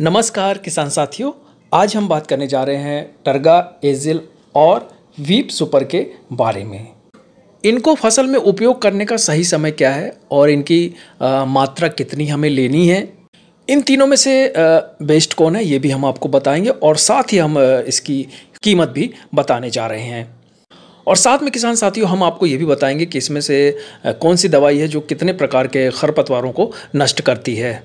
नमस्कार किसान साथियों आज हम बात करने जा रहे हैं टर्गा एजिल और वीप सुपर के बारे में इनको फसल में उपयोग करने का सही समय क्या है और इनकी आ, मात्रा कितनी हमें लेनी है इन तीनों में से आ, बेस्ट कौन है ये भी हम आपको बताएंगे और साथ ही हम इसकी कीमत भी बताने जा रहे हैं और साथ में किसान साथियों हम आपको ये भी बताएंगे कि इसमें से कौन सी दवाई है जो कितने प्रकार के खरपतवारों को नष्ट करती है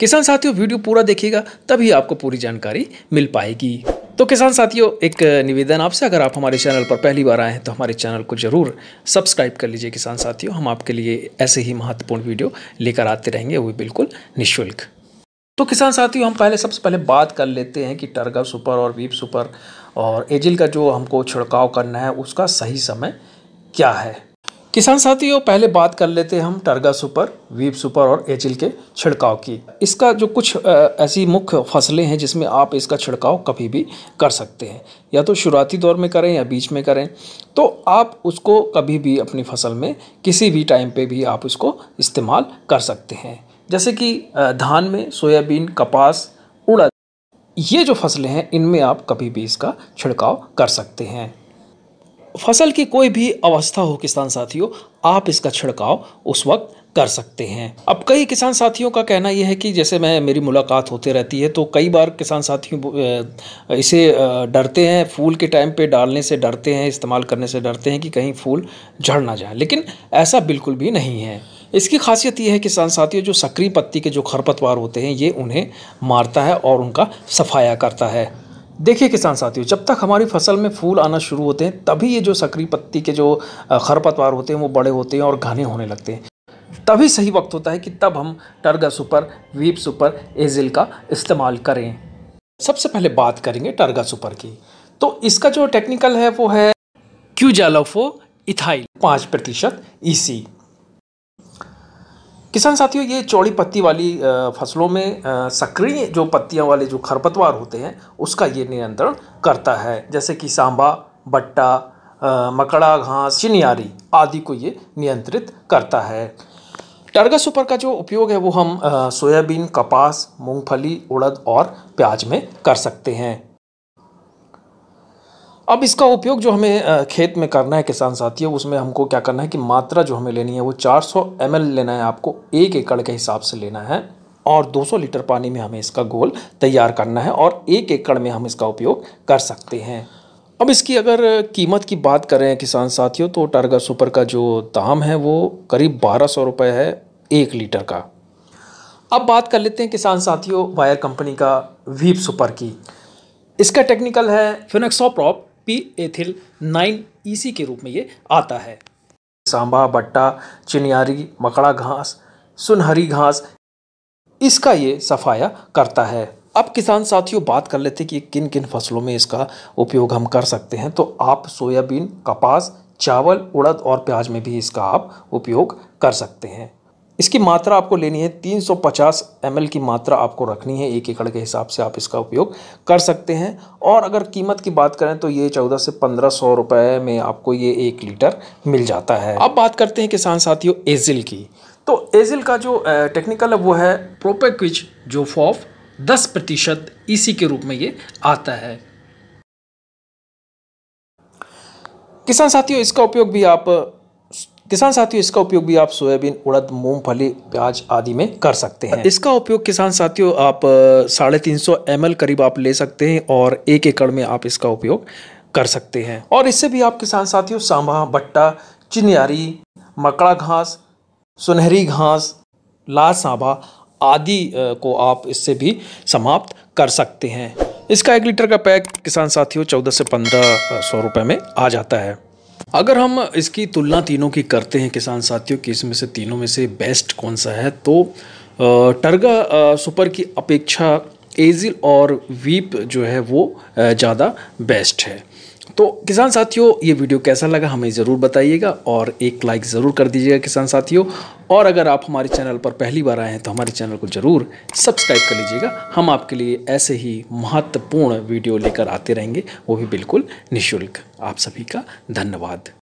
किसान साथियों वीडियो पूरा देखिएगा तभी आपको पूरी जानकारी मिल पाएगी तो किसान साथियों एक निवेदन आपसे अगर आप हमारे चैनल पर पहली बार आए हैं तो हमारे चैनल को ज़रूर सब्सक्राइब कर लीजिए किसान साथियों हम आपके लिए ऐसे ही महत्वपूर्ण वीडियो लेकर आते रहेंगे वो बिल्कुल निःशुल्क तो किसान साथियों हम पहले सबसे पहले बात कर लेते हैं कि टर्गा सुपर और वीप सुपर और एजिल का जो हमको छिड़काव करना है उसका सही समय क्या है किसान साथियों पहले बात कर लेते हैं हम टर्गा सुपर वीप सुपर और एचिल के छिड़काव की इसका जो कुछ ऐसी मुख्य फसलें हैं जिसमें आप इसका छिड़काव कभी भी कर सकते हैं या तो शुरुआती दौर में करें या बीच में करें तो आप उसको कभी भी अपनी फसल में किसी भी टाइम पे भी आप इसको इस्तेमाल कर सकते हैं जैसे कि धान में सोयाबीन कपास उड़द ये जो फसलें हैं इनमें आप कभी भी इसका छिड़काव कर सकते हैं फसल की कोई भी अवस्था हो किसान साथियों आप इसका छिड़काव उस वक्त कर सकते हैं अब कई किसान साथियों का कहना यह है कि जैसे मैं मेरी मुलाकात होते रहती है तो कई बार किसान साथियों इसे डरते हैं फूल के टाइम पे डालने से डरते हैं इस्तेमाल करने से डरते हैं कि कहीं फूल झड़ ना जाए लेकिन ऐसा बिल्कुल भी नहीं है इसकी खासियत यह है किसान साथियों जो सक्रिय पत्ती के जो खरपतवार होते हैं ये उन्हें मारता है और उनका सफाया करता है देखिए किसान साथियों जब तक हमारी फसल में फूल आना शुरू होते हैं तभी ये जो सक्रिय पत्ती के जो खरपतवार होते हैं वो बड़े होते हैं और घने होने लगते हैं तभी सही वक्त होता है कि तब हम Targa super Whip super agile का इस्तेमाल करें सबसे पहले बात करेंगे टर्गा सुपर की तो इसका जो टेक्निकल है वो है क्यूजालोफो इथाइल पाँच प्रतिशत ई e किसान साथियों ये चौड़ी पत्ती वाली फसलों में सक्रिय जो पत्तियां वाले जो खरपतवार होते हैं उसका ये नियंत्रण करता है जैसे कि सांबा बट्टा मकड़ा घास चिनियारी आदि को ये नियंत्रित करता है टर्गस सुपर का जो उपयोग है वो हम सोयाबीन कपास मूंगफली उड़द और प्याज में कर सकते हैं अब इसका उपयोग जो हमें खेत में करना है किसान साथियों उसमें हमको क्या करना है कि मात्रा जो हमें लेनी है वो 400 सौ लेना है आपको एक एकड़ के हिसाब से लेना है और 200 लीटर पानी में हमें इसका गोल तैयार करना है और एक एकड़ में हम इसका उपयोग कर सकते हैं अब इसकी अगर कीमत की बात करें किसान साथियों तो टारगा सुपर का जो दाम है वो करीब बारह सौ रुपये है एक लीटर का अब बात कर लेते हैं किसान साथियों वायर कंपनी का वीप सुपर की इसका टेक्निकल है fenoxaprop P ethyl nine EC e के रूप में ये आता है सांबा बट्टा चिनियारी मकड़ा घास सुनहरी घास इसका ये सफाया करता है अब किसान साथियों बात कर लेते हैं कि किन किन फसलों में इसका उपयोग हम कर सकते हैं तो आप सोयाबीन कपास चावल उड़द और प्याज में भी इसका आप उपयोग कर सकते हैं इसकी मात्रा आपको लेनी है 350 एल की मात्रा आपको रखनी है एक एकड़ के हिसाब से आप इसका उपयोग कर सकते हैं और अगर कीमत की बात करें तो ये चौदह से पंद्रह सौ रुपये में आपको ये एक लीटर मिल जाता है अब बात करते हैं किसान साथियों एजिल की तो एजिल का जो टेक्निकल है वो है प्रोपेक्विच जो फॉफ दस प्रतिशत इसी e के रूप में ये आता है किसान साथियों इसका उपयोग भी आप किसान साथियों इसका उपयोग भी आप सोयाबीन उड़द मूंगफली प्याज आदि में कर सकते हैं इसका उपयोग किसान साथियों आप साढ़े तीन सौ एम करीब आप ले सकते हैं और एक एकड़ में आप इसका उपयोग कर सकते हैं और इससे भी आप किसान साथियों सांभा भट्टा चिनियारी मकड़ा घास सुनहरी घास लाल सांभा आदि को आप इससे भी समाप्त कर सकते हैं इसका एक लीटर का पैक किसान साथियों चौदह से पंद्रह सौ रुपये में आ जाता है अगर हम इसकी तुलना तीनों की करते हैं किसान साथियों की इसमें से तीनों में से बेस्ट कौन सा है तो टर्गा सुपर की अपेक्षा एजिल और वीप जो है वो ज़्यादा बेस्ट है तो किसान साथियों ये वीडियो कैसा लगा हमें ज़रूर बताइएगा और एक लाइक ज़रूर कर दीजिएगा किसान साथियों और अगर आप हमारे चैनल पर पहली बार आए हैं तो हमारे चैनल को ज़रूर सब्सक्राइब कर लीजिएगा हम आपके लिए ऐसे ही महत्वपूर्ण वीडियो लेकर आते रहेंगे वो भी बिल्कुल निःशुल्क आप सभी का धन्यवाद